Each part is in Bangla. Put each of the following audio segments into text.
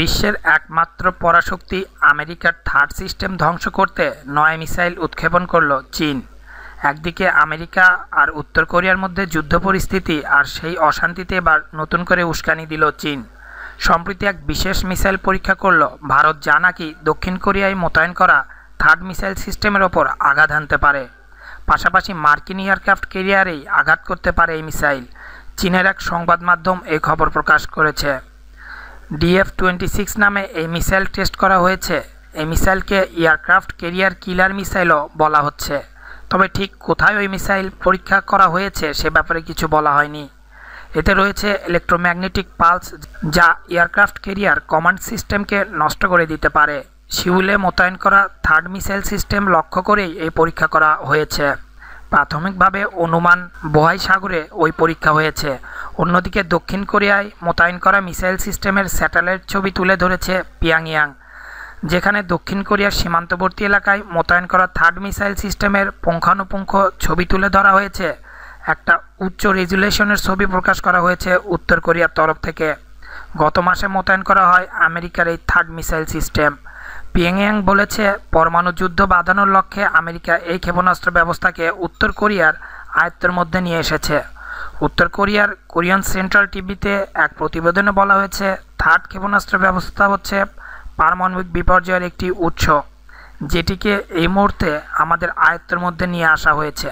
বিশ্বের একমাত্র পরাশক্তি আমেরিকার থার্ড সিস্টেম ধ্বংস করতে নয় মিসাইল উৎক্ষেপণ করল চীন একদিকে আমেরিকা আর উত্তর কোরিয়ার মধ্যে যুদ্ধ পরিস্থিতি আর সেই অশান্তিতে এবার নতুন করে উস্কানি দিল চীন সম্প্রতি এক বিশেষ মিসাইল পরীক্ষা করল ভারত যা নাকি দক্ষিণ কোরিয়ায় মোতায়েন করা থার্ড মিসাইল সিস্টেমের ওপর আঘাত আনতে পারে পাশাপাশি মার্কিন এয়ারক্রাফট কেরিয়ারেই আঘাত করতে পারে এই মিসাইল চীনের এক সংবাদ মাধ্যম এই খবর প্রকাশ করেছে ডিএফ টোয়েন্টি সিক্স নামে এই মিসাইল টেস্ট করা হয়েছে এই মিসাইলকে এয়ারক্রাফট কেরিয়ার কিলার মিসাইলও বলা হচ্ছে তবে ঠিক কোথায় ওই মিসাইল পরীক্ষা করা হয়েছে সে ব্যাপারে কিছু বলা হয়নি এতে রয়েছে ইলেকট্রোম্যাগনেটিক পালস যা এয়ারক্রাফট কেরিয়ার কমান্ড সিস্টেমকে নষ্ট করে দিতে পারে শিউলে মোতায়েন করা থার্ড মিসাইল সিস্টেম লক্ষ্য করেই এই পরীক্ষা করা হয়েছে প্রাথমিকভাবে অনুমান বহাই সাগরে ওই পরীক্ষা হয়েছে অন্যদিকে দক্ষিণ কোরিয়ায় মোতায়েন করা মিসাইল সিস্টেমের স্যাটেলাইট ছবি তুলে ধরেছে পিয়াংয়াং যেখানে দক্ষিণ কোরিয়ার সীমান্তবর্তী এলাকায় মোতায়েন করা থার্ড মিসাইল সিস্টেমের পুঙ্খানুপুঙ্খ ছবি তুলে ধরা হয়েছে একটা উচ্চ রেজুলেশনের ছবি প্রকাশ করা হয়েছে উত্তর কোরিয়ার তরফ থেকে গত মাসে মোতায়েন করা হয় আমেরিকার এই থার্ড মিসাইল সিস্টেম পিয়াংয়াং বলেছে পরমাণু যুদ্ধ বাঁধানোর লক্ষ্যে আমেরিকা এই ক্ষেপণাস্ত্র ব্যবস্থাকে উত্তর কোরিয়ার আয়ত্তের মধ্যে নিয়ে এসেছে উত্তর কোরিয়ার কোরিয়ান সেন্ট্রাল টিভিতে এক প্রতিবেদনে বলা হয়েছে থার্ড ক্ষেপণাস্ত্র ব্যবস্থা হচ্ছে পারমাণবিক বিপর্যয়ের একটি উৎস যেটিকে এই মুহূর্তে আমাদের আয়ত্তের মধ্যে নিয়ে আসা হয়েছে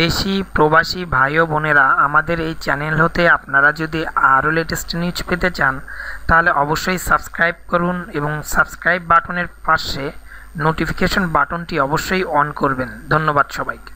দেশি প্রবাসী ভাই ও বোনেরা আমাদের এই চ্যানেল হতে আপনারা যদি আরও লেটেস্ট নিউজ পেতে চান তাহলে অবশ্যই সাবস্ক্রাইব করুন এবং সাবস্ক্রাইব বাটনের পাশে নোটিফিকেশন বাটনটি অবশ্যই অন করবেন ধন্যবাদ সবাইকে